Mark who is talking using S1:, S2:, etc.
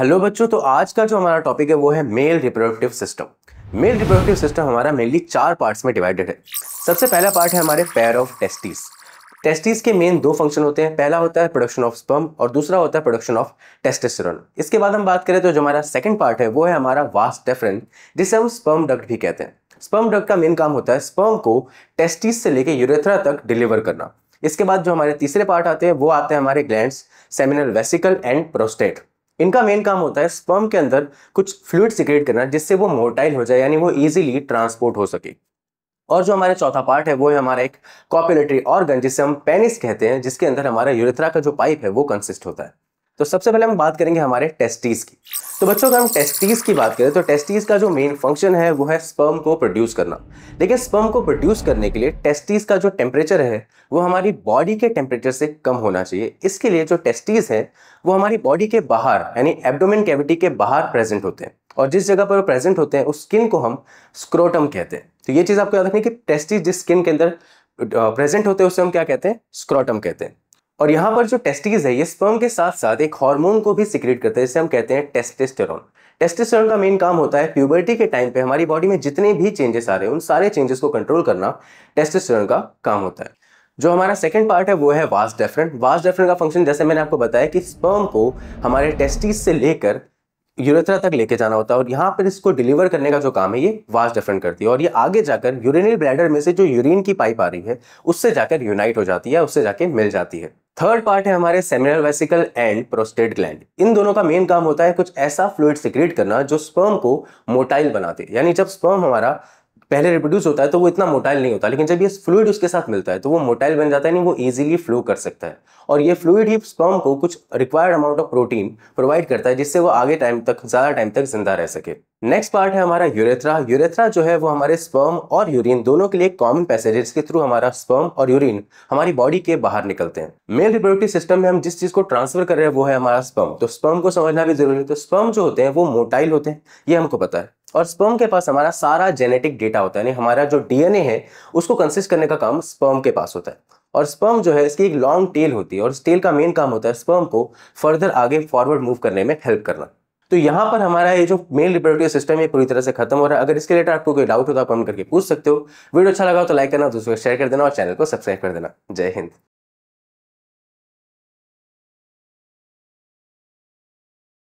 S1: hello बच्चों तो आज का जो हमारा टॉपिक है वो है male reproductive system male reproductive system हमारा मेनली चार पार्ट्स में डिवाइडेड है सबसे पहला पार्ट है हमारे पेयर ऑफ टेस्टिस टेस्टिस के मेन दो फंक्शन होते हैं पहला होता है प्रोडक्शन ऑफ स्पर्म और दूसरा होता है प्रोडक्शन ऑफ टेस्टेस्टेरोन इसके बाद हम बात करें तो जो हमारा सेकंड पार्ट है वो है हमारा वास्ट डेफरेंट जिसे हम स्पर्म डक्ट भी कहते हैं स्पर्म डक्ट का मेन काम होता है स्पर्म को टेस्टिस से लेकर यूरेथ्रा तक डिलीवर करना इसके बाद जो हमारे तीसरे पार्ट आते हैं वो आते हैं हमारे gland seminal vesicle and prostate इनका मेन काम होता है स्पर्म के अंदर कुछ फ्लूड सिक्रेट करना जिससे वो मोटाइल हो जाए यानी वो इजीली ट्रांसपोर्ट हो सके और जो हमारा चौथा पार्ट है वो है हमारा एक कॉपुलेटरी ऑर्गन जिसे हम पेनिस कहते हैं जिसके अंदर हमारा यूरिथ्रा का जो पाइप है वो कंसिस्ट होता है तो सबसे पहले हम बात करेंगे हमारे टेस्टीज की तो बच्चों अगर हम टेस्टीज की बात करें तो टेस्टीज का जो मेन फंक्शन है वो है स्पर्म को प्रोड्यूस करना लेकिन स्पर्म को प्रोड्यूस करने के लिए टेस्टीज का जो टेम्परेचर है वो हमारी बॉडी के टेम्परेचर से कम होना चाहिए इसके लिए जो टेस्टीज है वो हमारी बॉडी के बाहर यानी एबडोमिन कैविटी के बाहर प्रेजेंट होते हैं और जिस जगह पर वो प्रेजेंट होते हैं उस स्किन को हम स्क्रोटम कहते हैं तो ये चीज़ आपको याद रखनी कि टेस्टीज जिस स्किन के अंदर प्रेजेंट होते हैं उसे हम क्या कहते हैं स्क्रोटम कहते हैं और यहाँ पर जो टेस्टिस है ये स्पर्म के साथ साथ एक हार्मोन को भी सिक्रेट करता है जिसे हम कहते हैं टेस्टेस्टेरोन टेस्टेस्टेरोन का मेन काम होता है प्यूबर्टी के टाइम पे हमारी बॉडी में जितने भी चेंजेस आ रहे हैं उन सारे चेंजेस को कंट्रोल करना टेस्टेस्टेरोन का काम होता है जो हमारा सेकंड पार्ट है वो है वास डेफरेंट वास डेफरेंट का फंक्शन जैसे मैंने आपको बताया कि स्पर्म को हमारे टेस्टिस से लेकर यूरेथ्रा तक लेके जाना होता है और यहाँ पर इसको डिलीवर करने का जो काम है ये वास डिफरेंट करती है और ये आगे जाकर यूरिनरी ब्लैडर में से जो यूरिन की पाइप आ रही है उससे जाकर यूनाइट हो जाती है उससे जाके मिल जाती है थर्ड पार्ट है हमारे seminal vesicle and prostate gland इन दोनों का मेन काम होता है कुछ ऐसा फ्लूड सिक्रिएट करना जो स्पर्म को मोटाइल बनाते यानी जब स्पर्म हमारा पहले रिप्रोड्यूस होता है तो वो इतना मोटाइल नहीं होता लेकिन जब ये फ्लूड उसके साथ मिलता है तो वो मोटाइल बन जाता है नहीं वो ईजिली फ्लो कर सकता है और ये फ्लूड ही स्पर्म को कुछ required amount of protein provide करता है जिससे वो आगे टाइम तक ज़्यादा टाइम तक जिंदा रह सके नेक्स्ट पार्ट है हमारा यूरेथ्रा यूरेथ्रा जो है वो हमारे स्पर्म और यूरिन दोनों के लिए कॉमन पैसेज के थ्रू हमारा स्पर्म और यूरिन हमारी बॉडी के बाहर निकलते हैं मेल रिप्रोडक्टिव सिस्टम में हम जिस चीज को ट्रांसफर कर रहे हैं वो है हमारा स्पर्म तो स्पर्म को समझना भी जरूरी है तो स्पर्म जो होते हैं वो मोटाइल होते हैं ये हमको पता है और स्पर्म के पास हमारा सारा जेनेटिक डेटा होता है यानी हमारा जो डीएनए है उसको कंसिस्ट करने का काम स्पर्म के पास होता है और स्पर्म जो है इसकी एक लॉन्ग टेल होती है और टेल का मेन काम होता है स्पर्म को फर्दर आगे फॉरवर्ड मूव करने में हेल्प करना तो यहाँ पर हमारा ये जो मेल रिप्रोडक्टिव सिस्टम है पूरी तरह से खत्म हो रहा है अगर इसके रिलेटेड आपको कोई डाउट हो तो आप कमेंट करके पूछ सकते हो वीडियो अच्छा लगा तो लाइक करना दूसरों को शेयर कर देना और चैनल को सब्सक्राइब कर देना जय हिंद